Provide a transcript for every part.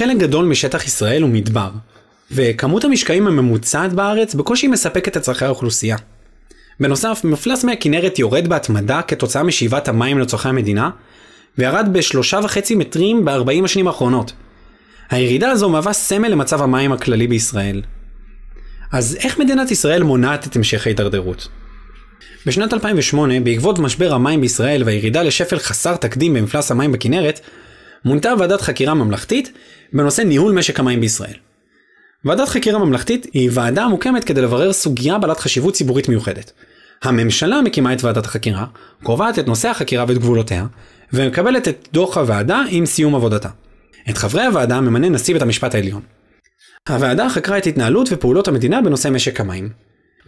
חלק גדול משטח ישראל הוא מדבר, וכמות המשקעים הממוצעת בארץ בקושי מספקת את צרכי האוכלוסייה. בנוסף, מפלס מי הכנרת יורד בהתמדה כתוצאה משאיבת המים לצורכי המדינה, וירד בשלושה וחצי מטרים ב-40 השנים האחרונות. הירידה הזו מהווה סמל למצב המים הכללי בישראל. אז איך מדינת ישראל מונעת את המשך ההידרדרות? בשנת 2008, בעקבות משבר המים בישראל והירידה לשפל חסר תקדים במפלס המים בכנרת, מונתה ועדת חקירה ממלכתית בנושא ניהול משק המים בישראל. ועדת חקירה ממלכתית היא ועדה המוקמת כדי לברר סוגיה בעלת חשיבות ציבורית מיוחדת. הממשלה מקימה את ועדת החקירה, קובעת את נושא החקירה ואת גבולותיה, ומקבלת את דוח הוועדה עם סיום עבודתה. את חברי הוועדה ממנה נשיא בית המשפט העליון. הוועדה חקרה את התנהלות ופעולות המדינה בנושא משק המים,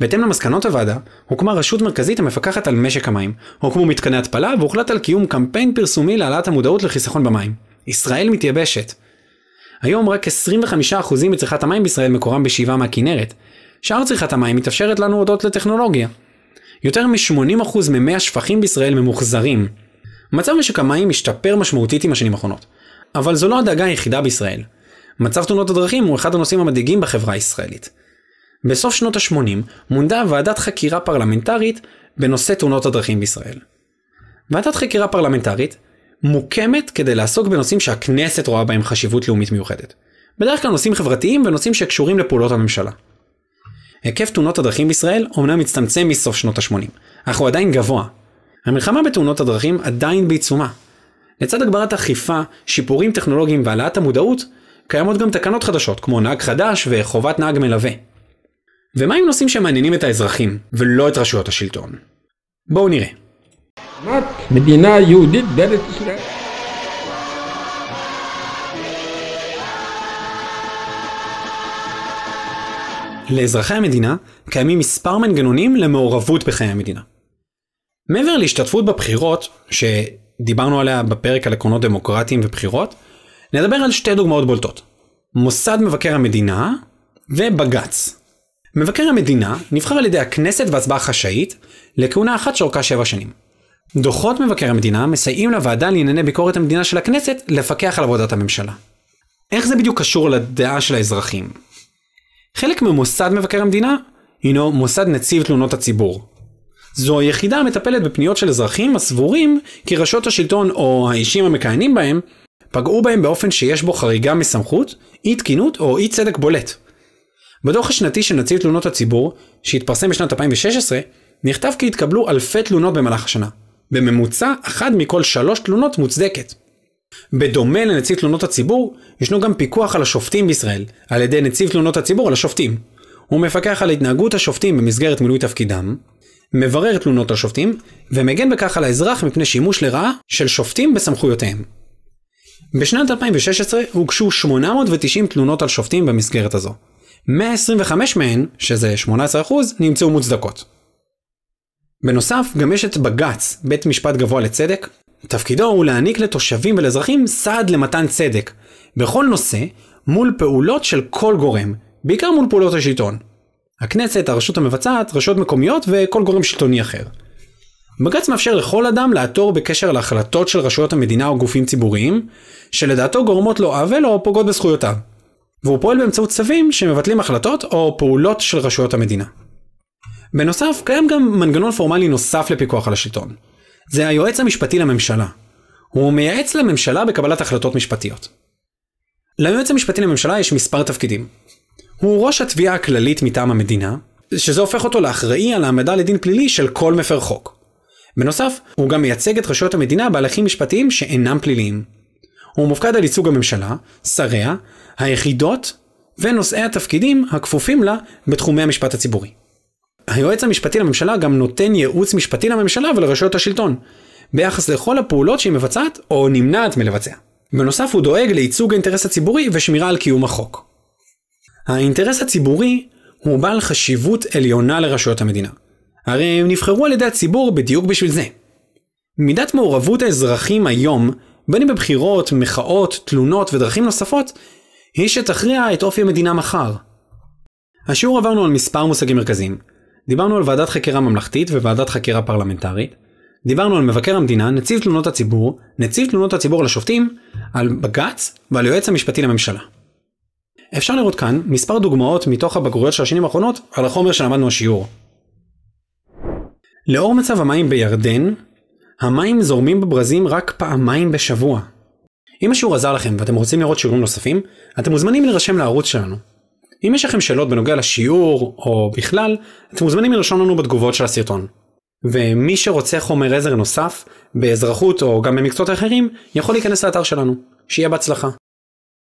בהתאם למסקנות הוועדה, הוקמה רשות מרכזית המפקחת על משק המים, הוקמו מתקני התפלה והוחלט על קיום קמפיין פרסומי להעלאת המודעות לחיסכון במים. ישראל מתייבשת. היום רק 25% מצריכת המים בישראל מקורם בשאיבה מהכינרת. שאר צריכת המים מתאפשרת לנו הודות לטכנולוגיה. יותר מ-80% ממי השפכים בישראל ממוחזרים. מצב משק המים השתפר משמעותית עם השנים האחרונות, אבל זו לא הדאגה היחידה בישראל. מצב תאונות הדרכים הוא אחד הנושאים המדאיגים בחברה הישראלית. בסוף שנות ה-80 מונתה ועדת חקירה פרלמנטרית בנושא תאונות הדרכים בישראל. ועדת חקירה פרלמנטרית מוקמת כדי לעסוק בנושאים שהכנסת רואה בהם חשיבות לאומית מיוחדת. בדרך כלל נושאים חברתיים ונושאים שקשורים לפעולות הממשלה. היקף תאונות הדרכים בישראל אומנם מצטמצם מסוף שנות ה-80, אך הוא עדיין גבוה. המלחמה בתאונות הדרכים עדיין בעיצומה. לצד הגברת אכיפה, שיפורים טכנולוגיים והעלאת המודעות, קיימות גם תקנות חדשות, כמו נהג חדש וחובת נהג מלווה. ומה עם נושאים שמעניינים את האזרחים, ולא את רשויות השלטון? בואו נראה. מדינה יהודית בארץ ישראל. לאזרחי המדינה קיימים מספר מנגנונים למעורבות בחיי המדינה. מעבר להשתתפות בבחירות, שדיברנו עליה בפרק על עקרונות דמוקרטיים ובחירות, נדבר על שתי דוגמאות בולטות. מוסד מבקר המדינה ובג"ץ. מבקר המדינה נבחר על ידי הכנסת והצבעה חשאית לכהונה אחת שאורכה שבע שנים. דוחות מבקר המדינה מסייעים לוועדה לענייני ביקורת המדינה של הכנסת לפקח על עבודת הממשלה. איך זה בדיוק קשור לדעה של האזרחים? חלק ממוסד מבקר המדינה הינו מוסד נציב תלונות הציבור. זו היחידה המטפלת בפניות של אזרחים הסבורים כי רשויות השלטון או האישים המכהנים בהם פגעו בהם באופן שיש בו חריגה מסמכות, אי תקינות או אי צדק בולט, בדוח השנתי של נציב תלונות הציבור, שהתפרסם בשנת 2016, נכתב כי התקבלו אלפי תלונות במהלך השנה. בממוצע, אחת מכל שלוש תלונות מוצדקת. בדומה לנציב תלונות הציבור, ישנו גם פיקוח על השופטים בישראל, על ידי נציב תלונות הציבור על השופטים. הוא מפקח על התנהגות השופטים במסגרת מילוי תפקידם, מברר תלונות על שופטים, ומגן בכך על האזרח מפני שימוש לרעה של שופטים בסמכויותיהם. בשנת 2016 הוגשו 890 תלונות על שופטים במסגרת הזו. 125 מהן, שזה 18%, נמצאו מוצדקות. בנוסף, גם יש את בג"ץ, בית משפט גבוה לצדק. תפקידו הוא להעניק לתושבים ולאזרחים סעד למתן צדק, בכל נושא, מול פעולות של כל גורם, בעיקר מול פעולות השלטון. הכנסת, הרשות המבצעת, רשויות מקומיות וכל גורם שלטוני אחר. בג"ץ מאפשר לכל אדם לעתור בקשר להחלטות של רשויות המדינה או גופים ציבוריים, שלדעתו גורמות לו עוול או פוגעות בזכויותיו. והוא פועל באמצעות צווים שמבטלים החלטות או פעולות של רשויות המדינה. בנוסף, קיים גם מנגנון פורמלי נוסף לפיקוח על השלטון. זה היועץ המשפטי לממשלה. הוא מייעץ לממשלה בקבלת החלטות משפטיות. ליועץ המשפטי לממשלה יש מספר תפקידים. הוא ראש התביעה הכללית מטעם המדינה, שזה הופך אותו לאחראי על העמדה לדין פלילי של כל מפר חוק. בנוסף, הוא גם מייצג את רשויות המדינה בהליכים משפטיים שאינם פליליים. הוא מופקד על ייצוג הממשלה, שריה, היחידות ונושאי התפקידים הכפופים לה בתחומי המשפט הציבורי. היועץ המשפטי לממשלה גם נותן ייעוץ משפטי לממשלה ולרשויות השלטון, ביחס לכל הפעולות שהיא מבצעת או נמנעת מלבצע. בנוסף הוא דואג לייצוג האינטרס הציבורי ושמירה על קיום החוק. האינטרס הציבורי הוא בעל חשיבות עליונה לרשויות המדינה. הרי הם נבחרו על ידי הציבור בדיוק בשביל זה. מידת מעורבות האזרחים היום בין אם בבחירות, מחאות, תלונות ודרכים נוספות, היא שתכריע את אופי המדינה מחר. השיעור עברנו על מספר מושגים מרכזיים. דיברנו על ועדת חקירה ממלכתית וועדת חקירה פרלמנטרית, דיברנו על מבקר המדינה, נציב תלונות הציבור, נציב תלונות הציבור לשופטים, על בג"ץ ועל היועץ המשפטי לממשלה. אפשר לראות כאן מספר דוגמאות מתוך הבגרויות של השנים האחרונות על החומר שלמדנו השיעור. לאור מצב המים בירדן, המים זורמים בברזים רק פעמיים בשבוע. אם השיעור עזר לכם ואתם רוצים לראות שיעורים נוספים, אתם מוזמנים להירשם לערוץ שלנו. אם יש לכם שאלות בנוגע לשיעור, או בכלל, אתם מוזמנים לרשום לנו בתגובות של הסרטון. ומי שרוצה חומר עזר נוסף, באזרחות או גם במקצועות אחרים, יכול להיכנס לאתר שלנו. שיהיה בהצלחה.